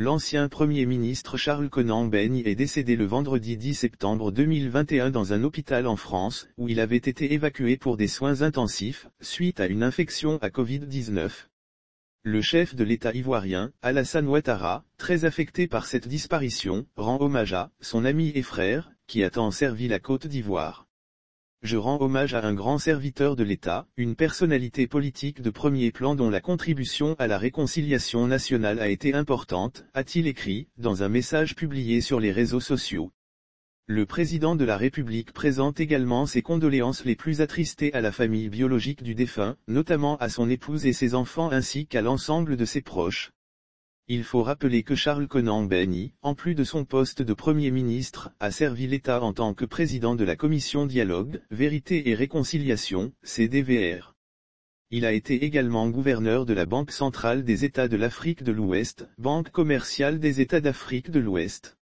L'ancien Premier ministre Charles Conan Beigne est décédé le vendredi 10 septembre 2021 dans un hôpital en France, où il avait été évacué pour des soins intensifs, suite à une infection à Covid-19. Le chef de l'État ivoirien, Alassane Ouattara, très affecté par cette disparition, rend hommage à son ami et frère, qui a tant servi la Côte d'Ivoire. Je rends hommage à un grand serviteur de l'État, une personnalité politique de premier plan dont la contribution à la réconciliation nationale a été importante, a-t-il écrit, dans un message publié sur les réseaux sociaux. Le président de la République présente également ses condoléances les plus attristées à la famille biologique du défunt, notamment à son épouse et ses enfants ainsi qu'à l'ensemble de ses proches. Il faut rappeler que Charles Conan Benny, en plus de son poste de Premier ministre, a servi l'État en tant que président de la commission Dialogue, Vérité et Réconciliation, CDVR. Il a été également gouverneur de la Banque centrale des États de l'Afrique de l'Ouest, Banque commerciale des États d'Afrique de l'Ouest.